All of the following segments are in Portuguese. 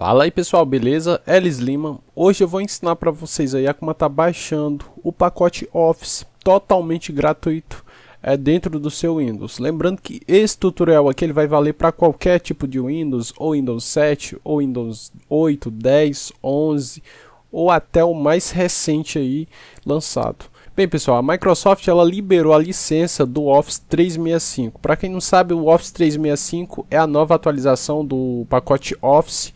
Fala aí pessoal, beleza? Elis Lima. Hoje eu vou ensinar para vocês aí a como tá baixando o pacote Office totalmente gratuito é, dentro do seu Windows. Lembrando que esse tutorial aqui ele vai valer para qualquer tipo de Windows, ou Windows 7, ou Windows 8, 10, 11, ou até o mais recente aí lançado. Bem, pessoal, a Microsoft ela liberou a licença do Office 365. Para quem não sabe, o Office 365 é a nova atualização do pacote Office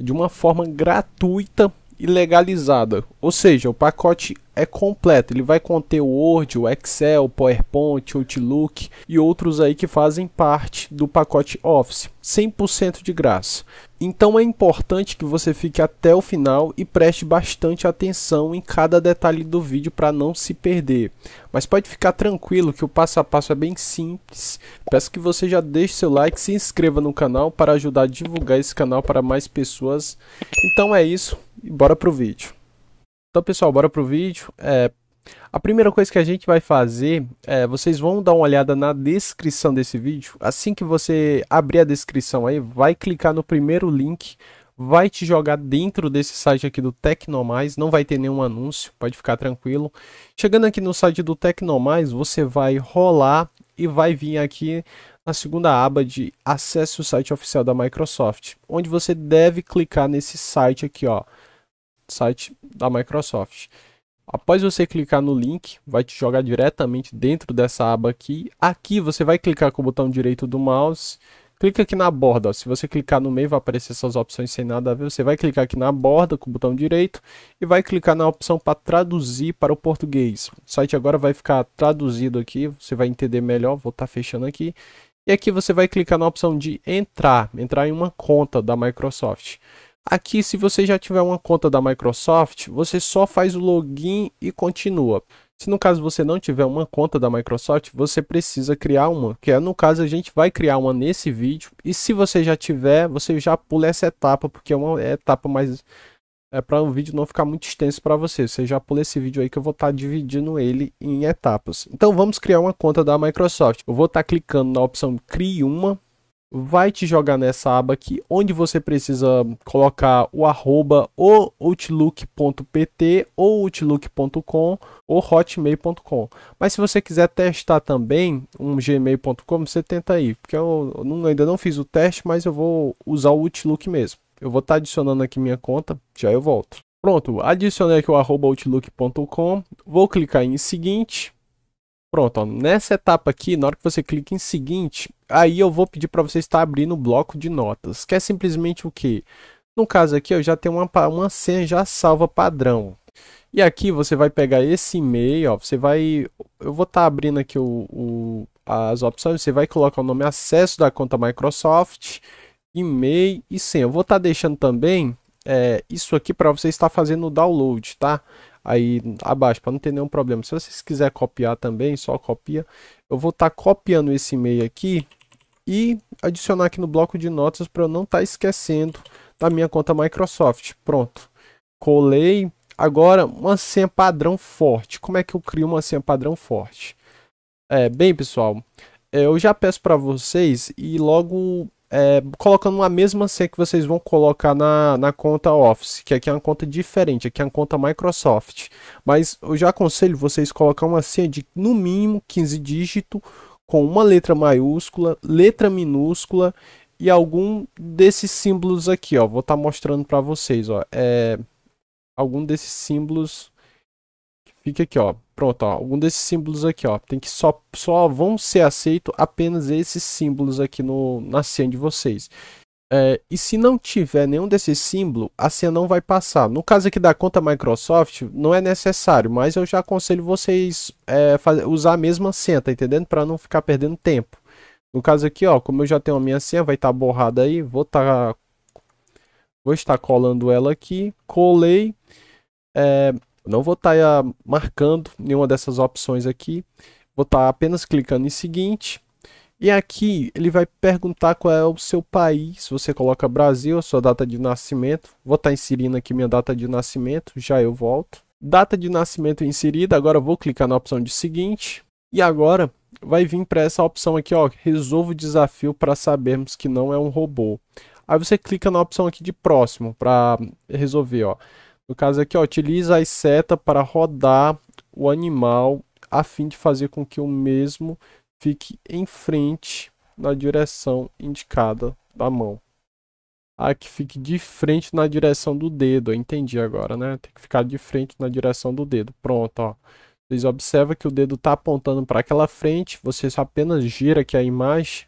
de uma forma gratuita e legalizada. Ou seja, o pacote é completo. Ele vai conter o Word, o Excel, o PowerPoint, o Outlook e outros aí que fazem parte do pacote Office, 100% de graça. Então é importante que você fique até o final e preste bastante atenção em cada detalhe do vídeo para não se perder. Mas pode ficar tranquilo que o passo a passo é bem simples. Peço que você já deixe seu like, se inscreva no canal para ajudar a divulgar esse canal para mais pessoas. Então é isso e bora pro vídeo. Então, pessoal, bora pro vídeo. É, a primeira coisa que a gente vai fazer é, vocês vão dar uma olhada na descrição desse vídeo. Assim que você abrir a descrição aí, vai clicar no primeiro link, vai te jogar dentro desse site aqui do Tecnomais, não vai ter nenhum anúncio, pode ficar tranquilo. Chegando aqui no site do Tecnomais, você vai rolar e vai vir aqui na segunda aba de acesse o site oficial da Microsoft, onde você deve clicar nesse site aqui, ó site da Microsoft. Após você clicar no link, vai te jogar diretamente dentro dessa aba aqui. Aqui você vai clicar com o botão direito do mouse, clica aqui na borda. Ó. Se você clicar no meio, vai aparecer essas opções sem nada a ver. Você vai clicar aqui na borda com o botão direito e vai clicar na opção para traduzir para o português. O site agora vai ficar traduzido aqui, você vai entender melhor. Vou estar tá fechando aqui. E aqui você vai clicar na opção de entrar, entrar em uma conta da Microsoft. Aqui, se você já tiver uma conta da Microsoft, você só faz o login e continua. Se no caso você não tiver uma conta da Microsoft, você precisa criar uma, que é no caso a gente vai criar uma nesse vídeo. E se você já tiver, você já pula essa etapa, porque é uma etapa mais é para o vídeo não ficar muito extenso para você. Você já pula esse vídeo aí que eu vou estar tá dividindo ele em etapas. Então vamos criar uma conta da Microsoft. Eu vou estar tá clicando na opção crie uma vai te jogar nessa aba aqui, onde você precisa colocar o arroba ou outlook.pt ou outlook.com ou hotmail.com. Mas se você quiser testar também um gmail.com, você tenta aí, porque eu não, ainda não fiz o teste, mas eu vou usar o Outlook mesmo. Eu vou estar tá adicionando aqui minha conta, já eu volto. Pronto, adicionei aqui o arroba outlook.com, vou clicar em seguinte, Pronto, ó, nessa etapa aqui, na hora que você clica em seguinte, aí eu vou pedir para você estar abrindo o bloco de notas, que é simplesmente o que? No caso aqui, eu já tenho uma, uma senha já salva padrão. E aqui você vai pegar esse e-mail, ó, você vai, eu vou estar tá abrindo aqui o, o, as opções, você vai colocar o nome acesso da conta Microsoft, e-mail e senha. Eu vou estar tá deixando também é, isso aqui para você estar fazendo o download, tá? aí abaixo para não ter nenhum problema. Se vocês quiserem copiar também, só copia. Eu vou estar tá copiando esse e-mail aqui e adicionar aqui no bloco de notas para eu não estar tá esquecendo da minha conta Microsoft. Pronto. Colei. Agora, uma senha padrão forte. Como é que eu crio uma senha padrão forte? É, bem, pessoal, eu já peço para vocês e logo é, colocando a mesma senha que vocês vão colocar na, na conta Office, que aqui é uma conta diferente, aqui é uma conta Microsoft. Mas eu já aconselho vocês colocar uma senha de no mínimo 15 dígitos, com uma letra maiúscula, letra minúscula e algum desses símbolos aqui, ó. Vou estar tá mostrando para vocês, ó. É, algum desses símbolos que fica aqui, ó. Pronto, ó, algum desses símbolos aqui, ó, tem que só, só vão ser aceitos apenas esses símbolos aqui no, na senha de vocês. É, e se não tiver nenhum desses símbolos, a senha não vai passar. No caso aqui da conta Microsoft, não é necessário, mas eu já aconselho vocês é, fazer, usar a mesma senha, tá entendendo? Para não ficar perdendo tempo. No caso aqui, ó, como eu já tenho a minha senha, vai estar tá borrada aí, vou estar tá, vou estar colando ela aqui, colei. É, não vou estar tá, ah, marcando nenhuma dessas opções aqui. Vou estar tá apenas clicando em seguinte. E aqui ele vai perguntar qual é o seu país. Você coloca Brasil, a sua data de nascimento. Vou estar tá inserindo aqui minha data de nascimento. Já eu volto. Data de nascimento inserida. Agora vou clicar na opção de seguinte. E agora vai vir para essa opção aqui, ó. Resolva o desafio para sabermos que não é um robô. Aí você clica na opção aqui de próximo para resolver, ó. No caso aqui, ó, utiliza a seta para rodar o animal a fim de fazer com que o mesmo fique em frente na direção indicada da mão. Ah, que fique de frente na direção do dedo. Eu entendi agora, né? Tem que ficar de frente na direção do dedo. Pronto, ó. Vocês observam que o dedo está apontando para aquela frente. Vocês apenas gira aqui a imagem.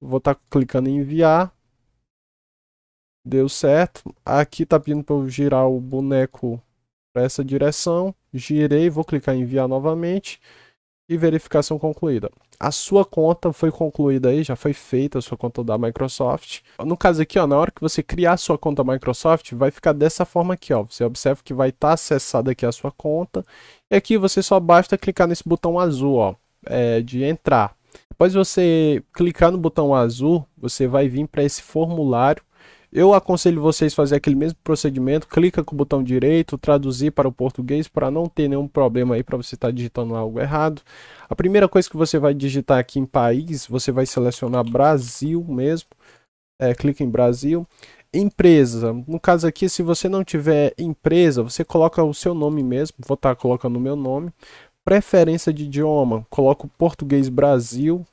Vou estar tá clicando em enviar. Deu certo. Aqui tá pedindo para eu girar o boneco para essa direção. Girei, vou clicar em enviar novamente. E verificação concluída. A sua conta foi concluída aí, já foi feita a sua conta da Microsoft. No caso aqui, ó, na hora que você criar a sua conta Microsoft, vai ficar dessa forma aqui, ó. Você observa que vai estar tá acessada aqui a sua conta. E aqui você só basta clicar nesse botão azul, ó, é, de entrar. Após você clicar no botão azul, você vai vir para esse formulário eu aconselho vocês a fazer aquele mesmo procedimento, clica com o botão direito, traduzir para o português para não ter nenhum problema aí para você estar tá digitando algo errado. A primeira coisa que você vai digitar aqui em país, você vai selecionar Brasil mesmo, é, clica em Brasil. Empresa, no caso aqui, se você não tiver empresa, você coloca o seu nome mesmo, vou estar tá colocando o meu nome. Preferência de idioma, coloco português Brasil,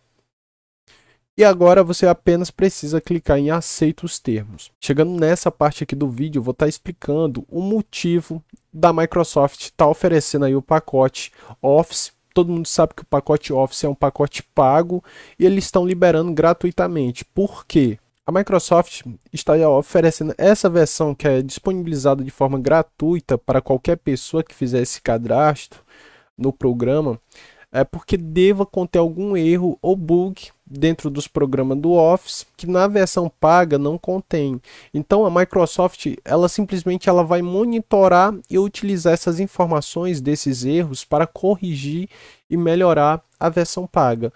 e agora você apenas precisa clicar em aceito os termos. Chegando nessa parte aqui do vídeo, eu vou estar tá explicando o motivo da Microsoft estar tá oferecendo aí o pacote Office todo mundo sabe que o pacote Office é um pacote pago e eles estão liberando gratuitamente. Por quê? A Microsoft está oferecendo essa versão que é disponibilizada de forma gratuita para qualquer pessoa que fizer esse cadastro no programa, é porque deva conter algum erro ou bug dentro dos programas do Office que na versão paga não contém. Então a Microsoft, ela simplesmente ela vai monitorar e utilizar essas informações desses erros para corrigir e melhorar a versão paga.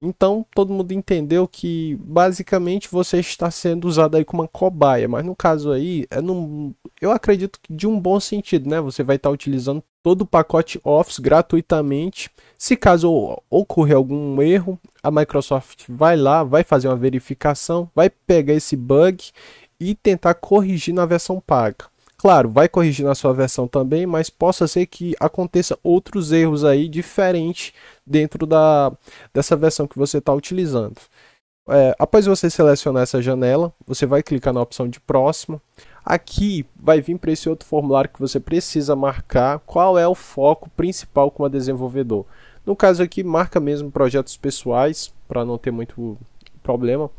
Então todo mundo entendeu que basicamente você está sendo usado aí como uma cobaia, mas no caso aí, é num, eu acredito que de um bom sentido, né? Você vai estar utilizando todo o pacote Office gratuitamente. Se caso ocorrer algum erro, a Microsoft vai lá, vai fazer uma verificação, vai pegar esse bug e tentar corrigir na versão paga. Claro, vai corrigir na sua versão também, mas possa ser que aconteça outros erros aí diferente dentro da, dessa versão que você está utilizando. É, após você selecionar essa janela, você vai clicar na opção de próximo. Aqui vai vir para esse outro formulário que você precisa marcar qual é o foco principal como desenvolvedor. No caso aqui, marca mesmo projetos pessoais, para não ter muito problema.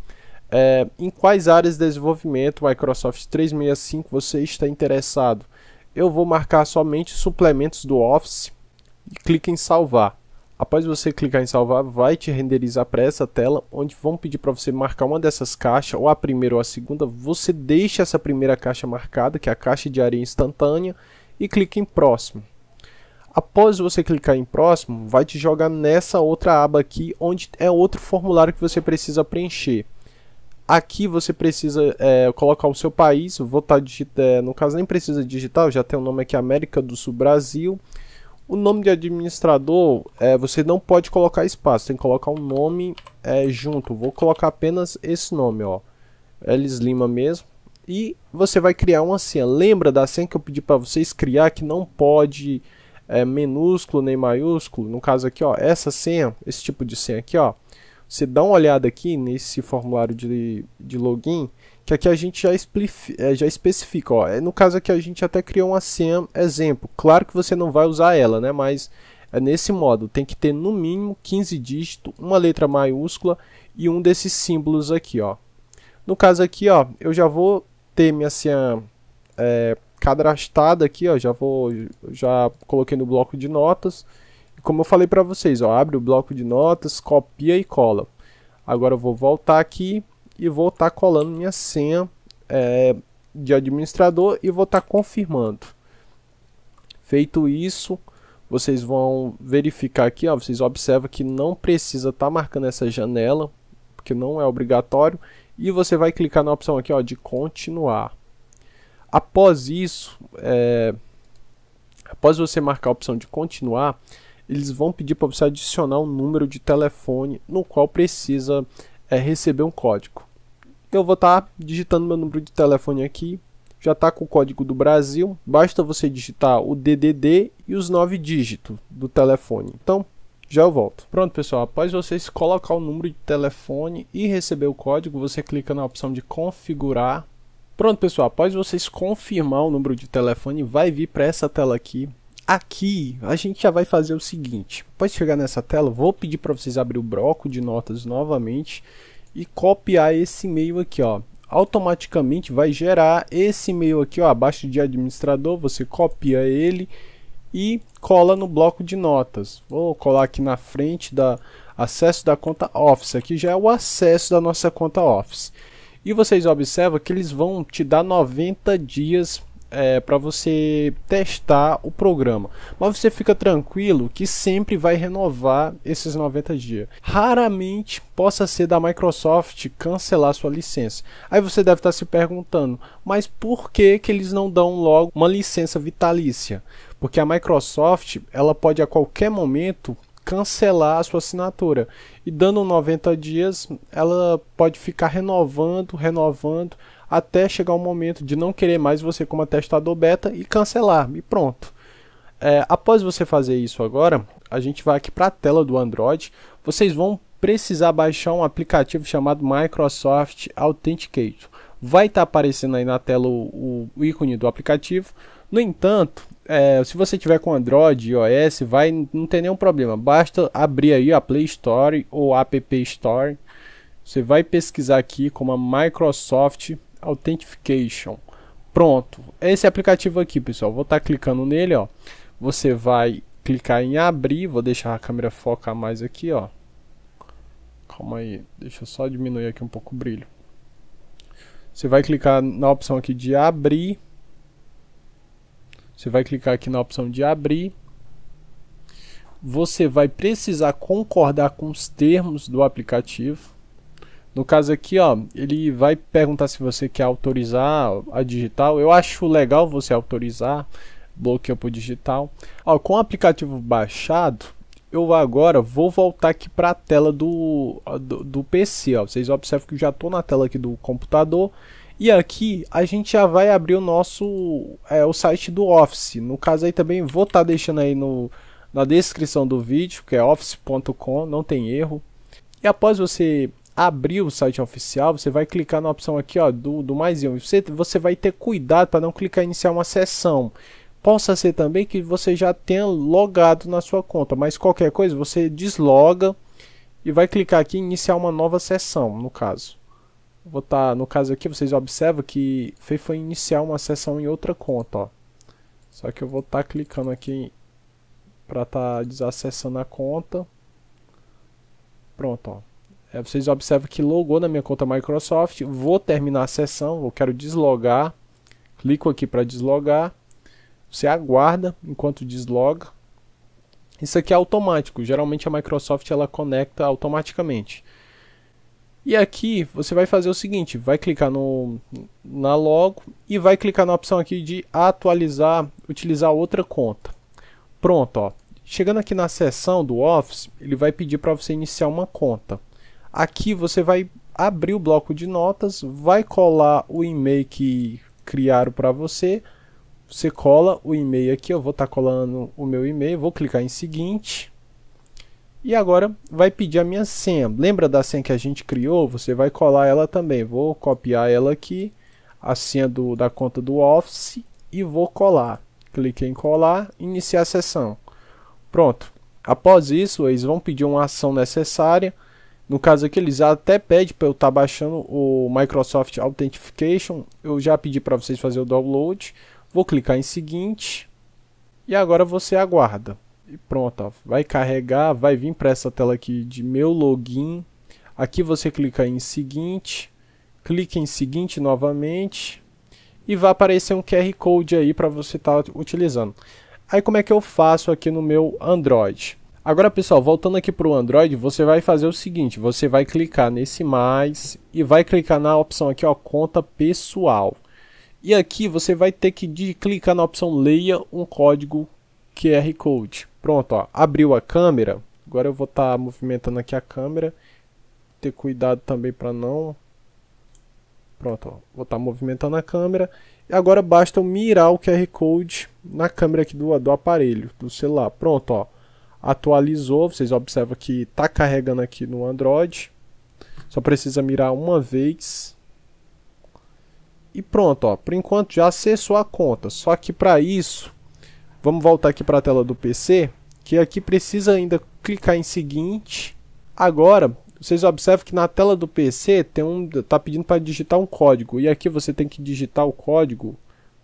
É, em quais áreas de desenvolvimento Microsoft 365 você está interessado? Eu vou marcar somente suplementos do Office e clique em salvar. Após você clicar em salvar, vai te renderizar para essa tela, onde vão pedir para você marcar uma dessas caixas, ou a primeira ou a segunda. Você deixa essa primeira caixa marcada, que é a caixa de areia instantânea, e clique em próximo. Após você clicar em próximo, vai te jogar nessa outra aba aqui, onde é outro formulário que você precisa preencher. Aqui você precisa é, colocar o seu país, votar tá estar é, no caso nem precisa digitar, já tem o nome aqui América do Sul Brasil. O nome de administrador, é, você não pode colocar espaço, tem que colocar um nome é, junto. Vou colocar apenas esse nome, ó. Elis Lima mesmo. E você vai criar uma senha. Lembra da senha que eu pedi para vocês criar, que não pode é, minúsculo nem maiúsculo? No caso aqui, ó, essa senha, esse tipo de senha aqui, ó. Você dá uma olhada aqui nesse formulário de, de login, que aqui a gente já, é, já especifica. Ó. É, no caso aqui a gente até criou uma senha exemplo. Claro que você não vai usar ela, né? mas é nesse modo. Tem que ter no mínimo 15 dígitos, uma letra maiúscula e um desses símbolos aqui. Ó. No caso aqui, ó, eu já vou ter minha senha é, cadastrada aqui. Ó, já, vou, já coloquei no bloco de notas. Como eu falei para vocês, ó, abre o bloco de notas, copia e cola. Agora eu vou voltar aqui e vou estar tá colando minha senha é, de administrador e vou estar tá confirmando. Feito isso, vocês vão verificar aqui, ó, vocês observam que não precisa estar tá marcando essa janela, porque não é obrigatório, e você vai clicar na opção aqui ó, de continuar. Após isso, é, após você marcar a opção de continuar, eles vão pedir para você adicionar um número de telefone no qual precisa é, receber um código. Eu vou estar tá digitando meu número de telefone aqui, já está com o código do Brasil, basta você digitar o DDD e os nove dígitos do telefone. Então, já eu volto. Pronto, pessoal, após vocês colocar o número de telefone e receber o código, você clica na opção de configurar. Pronto, pessoal, após vocês confirmar o número de telefone, vai vir para essa tela aqui Aqui a gente já vai fazer o seguinte: pode chegar nessa tela, vou pedir para vocês abrir o bloco de notas novamente e copiar esse e-mail aqui, ó. Automaticamente vai gerar esse e-mail aqui, ó, abaixo de administrador, você copia ele e cola no bloco de notas. Vou colar aqui na frente da acesso da conta Office, aqui já é o acesso da nossa conta Office. E vocês observam que eles vão te dar 90 dias é, para você testar o programa. Mas você fica tranquilo que sempre vai renovar esses 90 dias. Raramente possa ser da Microsoft cancelar sua licença. Aí você deve estar tá se perguntando, mas por que, que eles não dão logo uma licença vitalícia? Porque a Microsoft ela pode a qualquer momento cancelar a sua assinatura e dando 90 dias ela pode ficar renovando, renovando até chegar o um momento de não querer mais você como testador beta e cancelar, e pronto. É, após você fazer isso agora, a gente vai aqui para a tela do Android. Vocês vão precisar baixar um aplicativo chamado Microsoft Authenticator. Vai estar tá aparecendo aí na tela o, o, ícone do aplicativo. No entanto, é, se você tiver com Android e iOS, vai, não tem nenhum problema. Basta abrir aí a Play Store ou App Store. Você vai pesquisar aqui como a Microsoft Authentication. Pronto. Esse aplicativo aqui, pessoal. Vou estar tá clicando nele, ó. Você vai clicar em abrir. Vou deixar a câmera focar mais aqui, ó. Calma aí. Deixa eu só diminuir aqui um pouco o brilho. Você vai clicar na opção aqui de abrir. Você vai clicar aqui na opção de abrir. Você vai precisar concordar com os termos do aplicativo. No caso aqui, ó, ele vai perguntar se você quer autorizar a digital. Eu acho legal você autorizar bloqueio por digital. Ó, com o aplicativo baixado, eu agora vou voltar aqui para a tela do, do, do, PC. Ó. Vocês observam que eu já estou na tela aqui do computador. E aqui a gente já vai abrir o nosso é, o site do Office. No caso aí também vou estar tá deixando aí no, na descrição do vídeo, que é office.com, não tem erro. E após você abrir o site oficial, você vai clicar na opção aqui ó, do, do mais e você, você vai ter cuidado para não clicar em iniciar uma sessão. Possa ser também que você já tenha logado na sua conta, mas qualquer coisa você desloga e vai clicar aqui em iniciar uma nova sessão, no caso. Vou tá, no caso aqui, vocês observam que foi iniciar uma sessão em outra conta, ó. Só que eu vou estar tá clicando aqui para estar tá desacessando a conta. Pronto, ó. É, vocês observam que logou na minha conta Microsoft. Vou terminar a sessão, eu quero deslogar. Clico aqui para deslogar. Você aguarda enquanto desloga. Isso aqui é automático. Geralmente a Microsoft ela conecta automaticamente. E aqui você vai fazer o seguinte, vai clicar no, na logo e vai clicar na opção aqui de atualizar, utilizar outra conta. Pronto, ó. Chegando aqui na seção do Office, ele vai pedir para você iniciar uma conta. Aqui você vai abrir o bloco de notas, vai colar o e-mail que criaram para você. Você cola o e-mail aqui, eu vou estar tá colando o meu e-mail, vou clicar em seguinte. E agora vai pedir a minha senha. Lembra da senha que a gente criou? Você vai colar ela também. Vou copiar ela aqui, a senha do, da conta do Office e vou colar. Clique em colar, iniciar a sessão. Pronto. Após isso, eles vão pedir uma ação necessária no caso aqui, eles até pedem para eu estar tá baixando o Microsoft Authentication. Eu já pedi para vocês fazer o download. Vou clicar em seguinte. E agora você aguarda. E pronto, ó, vai carregar, vai vir para essa tela aqui de meu login. Aqui você clica em seguinte, clica em seguinte novamente e vai aparecer um QR Code aí para você estar tá utilizando. Aí como é que eu faço aqui no meu Android? Agora, pessoal, voltando aqui para o Android, você vai fazer o seguinte, você vai clicar nesse mais e vai clicar na opção aqui, ó, conta pessoal. E aqui você vai ter que clicar na opção leia um código QR Code. Pronto, ó, abriu a câmera. Agora eu vou estar tá movimentando aqui a câmera. Ter cuidado também para não... Pronto, ó, vou estar tá movimentando a câmera. E agora basta mirar o QR Code na câmera aqui do, do aparelho, do celular. Pronto, ó atualizou, vocês observam que está carregando aqui no Android, só precisa mirar uma vez e pronto, ó, por enquanto já acessou a conta, só que para isso, vamos voltar aqui para a tela do PC, que aqui precisa ainda clicar em seguinte, agora vocês observam que na tela do PC tem um tá pedindo para digitar um código e aqui você tem que digitar o código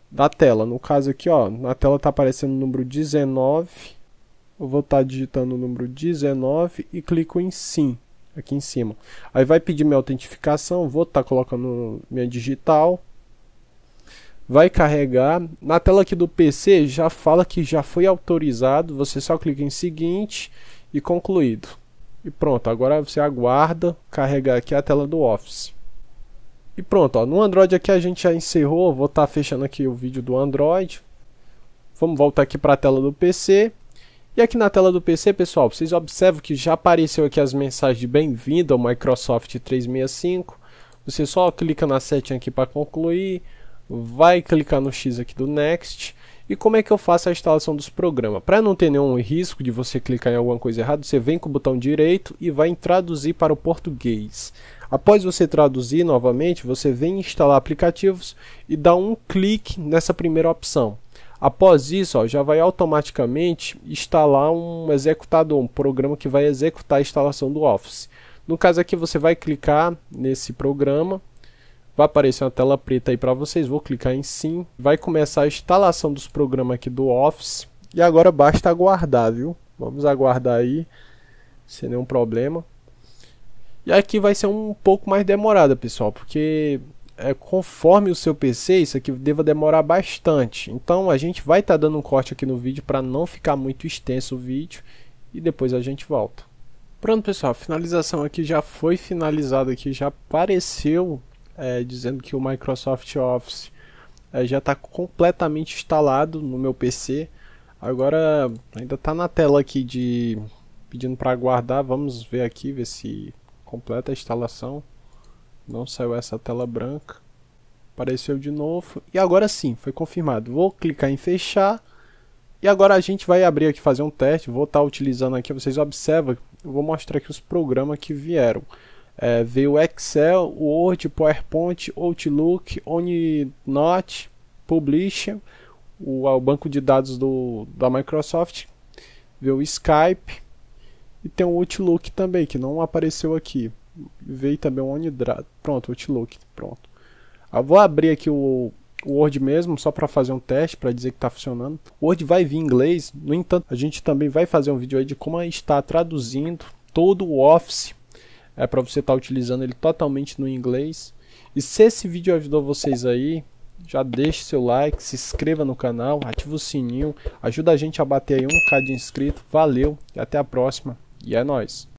da tela. No caso aqui, ó, na tela tá aparecendo o número 19 eu vou estar tá digitando o número 19 e clico em sim aqui em cima. Aí vai pedir minha autentificação, vou estar tá colocando minha digital. Vai carregar. Na tela aqui do PC já fala que já foi autorizado, você só clica em seguinte e concluído. E pronto, agora você aguarda carregar aqui a tela do Office. E pronto, ó, no Android aqui a gente já encerrou, vou estar tá fechando aqui o vídeo do Android. Vamos voltar aqui para a tela do PC. E aqui na tela do PC, pessoal, vocês observam que já apareceu aqui as mensagens de bem-vindo ao Microsoft 365. Você só clica na setinha aqui para concluir, vai clicar no X aqui do Next. E como é que eu faço a instalação dos programas? Para não ter nenhum risco de você clicar em alguma coisa errada, você vem com o botão direito e vai em traduzir para o português. Após você traduzir novamente, você vem instalar aplicativos e dá um clique nessa primeira opção. Após isso, ó, já vai automaticamente instalar um executador, um programa que vai executar a instalação do Office. No caso aqui, você vai clicar nesse programa, vai aparecer uma tela preta aí para vocês, vou clicar em sim, vai começar a instalação dos programas aqui do Office, e agora basta aguardar, viu? Vamos aguardar aí, sem nenhum problema. E aqui vai ser um pouco mais demorada, pessoal, porque é, conforme o seu PC, isso aqui deva demorar bastante. Então a gente vai estar tá dando um corte aqui no vídeo para não ficar muito extenso o vídeo e depois a gente volta. Pronto pessoal, a finalização aqui já foi finalizada aqui, já apareceu é, dizendo que o Microsoft Office é, já está completamente instalado no meu PC. Agora ainda está na tela aqui de pedindo para guardar, vamos ver aqui, ver se completa a instalação. Não saiu essa tela branca. Apareceu de novo. E agora sim, foi confirmado. Vou clicar em fechar. E agora a gente vai abrir aqui, fazer um teste. Vou estar tá utilizando aqui, vocês observam. Eu vou mostrar aqui os programas que vieram. É, veio Excel, Word, PowerPoint, Outlook, OneNote, Publisher, o, o banco de dados do, da Microsoft, veio Skype e tem o Outlook também, que não apareceu aqui. Veio também um Onidrado. Pronto, Outlook, pronto. Eu vou abrir aqui o, o Word mesmo, só para fazer um teste, para dizer que está funcionando. O Word vai vir em inglês, no entanto, a gente também vai fazer um vídeo aí de como está traduzindo todo o Office, é para você estar tá utilizando ele totalmente no inglês. E se esse vídeo ajudou vocês aí, já deixe seu like, se inscreva no canal, ativa o sininho, ajuda a gente a bater aí 1k de inscrito. Valeu e até a próxima. E é nóis!